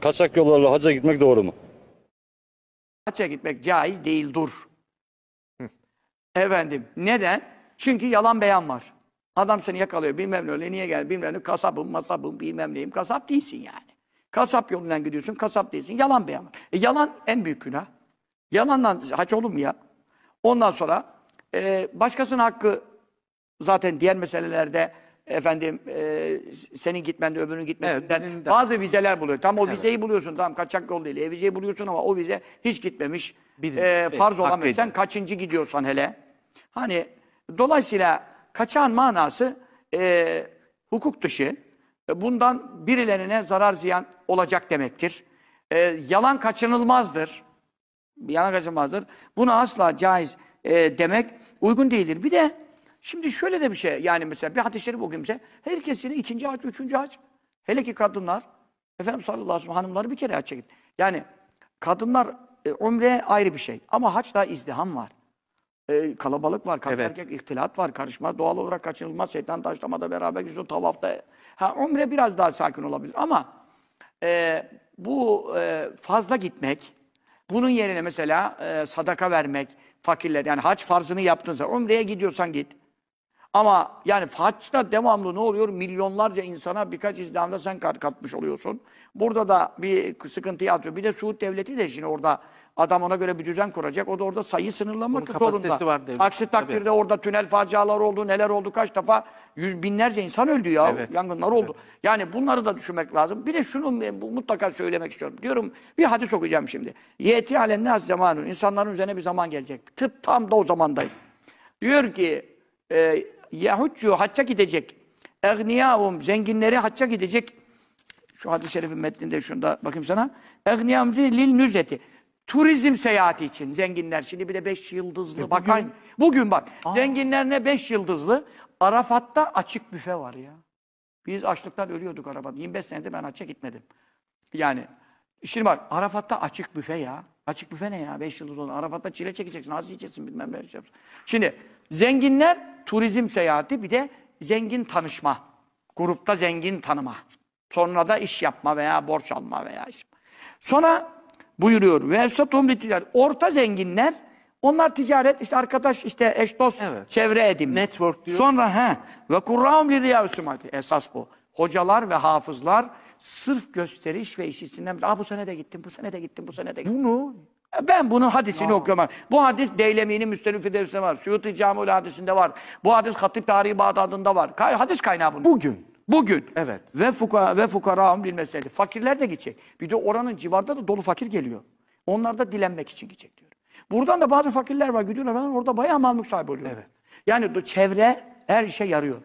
kaçak yollarla hacca gitmek doğru mu? Hacca gitmek caiz değil dur. Efendim neden? Çünkü yalan beyan var. Adam seni yakalıyor bilmem ne öyle niye geldi bilmem ne kasabım masabım bilmem neyim kasap değilsin yani. Kasap yolundan gidiyorsun kasap değilsin yalan beyan var. E, yalan en büyük günah. Yalandan haç olur mu ya? Ondan sonra e, başkasının hakkı zaten diğer meselelerde efendim e, senin gitmen de öbürünün gitmesinden Evet, bazı vizeler buluyor. Tam o vizeyi buluyorsun. tam kaçak yol değil. E, vizeyi buluyorsun ama o vize hiç gitmemiş. Bir- E, evet, farz olan sen kaçıncı gidiyorsan hele. Hani dolayısıyla kaçağın manası e, hukuk dışı. E, bundan birilerine zarar ziyan olacak demektir. E, yalan kaçınılmazdır Yalan kaçınılmazdır. Buna asla caiz e, demek uygun değildir. Bir de Şimdi şöyle de bir şey yani mesela bir hadis-i şerif okuyayım size. Herkesin ikinci hac, üçüncü hac. Hele ki kadınlar. Efendim sallallahu aleyhi ve sellem hanımları bir kere hacca Yani kadınlar e, umre ayrı bir şey. Ama haçta izdiham var. E, kalabalık var, kadın evet. erkek ihtilat var, karışma doğal olarak kaçınılmaz. Şeytan taşlamada beraber yüzü tavafta. Ha, umre biraz daha sakin olabilir ama e, bu e, fazla gitmek, bunun yerine mesela e, sadaka vermek, fakirler yani haç farzını yaptınsa, umreye gidiyorsan git. Ama yani Fatih'te devamlı ne oluyor? Milyonlarca insana birkaç İslam'da sen kat katmış oluyorsun. Burada da bir sıkıntı atıyor. Bir de Suud Devleti de şimdi orada adam ona göre bir düzen kuracak. O da orada sayı sınırlamak Bunun zorunda. Var Aksi takdirde Tabii. orada tünel facialar oldu, neler oldu, kaç defa yüz binlerce insan öldü ya. Evet. Yangınlar oldu. Evet. Yani bunları da düşünmek lazım. Bir de şunu mutlaka söylemek istiyorum. Diyorum bir hadis okuyacağım şimdi. Yeti alennâs zamanun. İnsanların üzerine bir zaman gelecek. Tıp tam da o zamandayız. Diyor ki e, yahuccu hacca gidecek. Egniyavum zenginleri hacca gidecek. Şu hadis-i şerifin metninde şunda bakayım sana. Egniyavum lil nüzeti. Turizm seyahati için zenginler. Şimdi bir de beş yıldızlı. E bugün, bakayım. Bugün bak. Aa. Zenginler ne beş yıldızlı. Arafat'ta açık büfe var ya. Biz açlıktan ölüyorduk Arafat'ta. 25 senede ben açık gitmedim. Yani şimdi bak Arafat'ta açık büfe ya. Açık büfe ne ya? Beş yıldız olan Arafat'ta çile çekeceksin. Az yiyeceksin bilmem ne yapacaksın. Şimdi zenginler turizm seyahati bir de zengin tanışma. Grupta zengin tanıma. Sonra da iş yapma veya borç alma veya iş. Sonra buyuruyor. Ve efsatum Orta zenginler onlar ticaret işte arkadaş işte eş dost evet. çevre edim. Network diyor. Sonra ha ve kurram li riyâ Esas bu hocalar ve hafızlar sırf gösteriş ve iş içinden Aa, bu sene de gittim, bu sene de gittim, bu sene de gittim. Bunu e, ben bunun hadisini Aa. okuyorum. Bu hadis Deylemi'nin Müstelif Fidevsi'nde var. Suyut-i Camil hadisinde var. Bu hadis Hatip Tarihi Bağdat'ında var. Kay hadis kaynağı bunun. Bugün. Bugün. Evet. Ve fuka ve fukarahum lil meseli. Fakirler de gidecek. Bir de oranın civarda da dolu fakir geliyor. Onlar da dilenmek için gidecek diyor. Buradan da bazı fakirler var gidiyorlar falan orada bayağı mal sahibi oluyor. Evet. Yani çevre her işe yarıyor.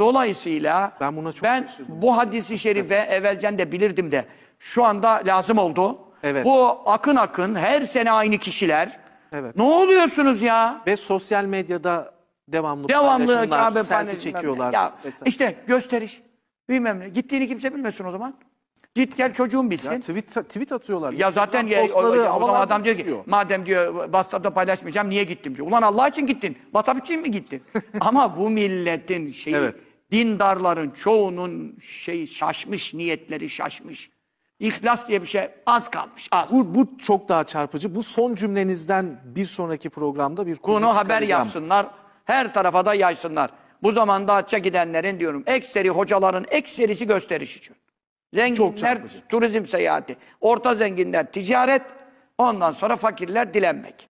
Dolayısıyla ben, buna çok ben bu hadisi şerife evvelcen de bilirdim de şu anda lazım oldu. Evet. Bu akın akın her sene aynı kişiler. Evet. Ne oluyorsunuz ya? Ve sosyal medyada devamlı, devamlı paylaşımlar, selfie paylaşımlar. çekiyorlar. Ya, mesela. gösteriş. Bilmem ne. Gittiğini kimse bilmesin o zaman. Git gel çocuğun bilsin. Ya tweet, tweet atıyorlar. Ya zaten ya, postları, o, o, zaman adam diyor ki madem diyor WhatsApp'ta paylaşmayacağım niye gittim diyor. Ulan Allah için gittin. WhatsApp için mi gittin? Ama bu milletin şeyi evet. dindarların çoğunun şey şaşmış niyetleri şaşmış. İhlas diye bir şey az kalmış az. Bu, bu çok daha çarpıcı. Bu son cümlenizden bir sonraki programda bir konu Bunu haber yapsınlar. Her tarafa da yaysınlar. Bu zamanda hacca gidenlerin diyorum ekseri hocaların ekserisi gösteriş için. Zenginler turizm seyahati, orta zenginler ticaret, ondan sonra fakirler dilenmek.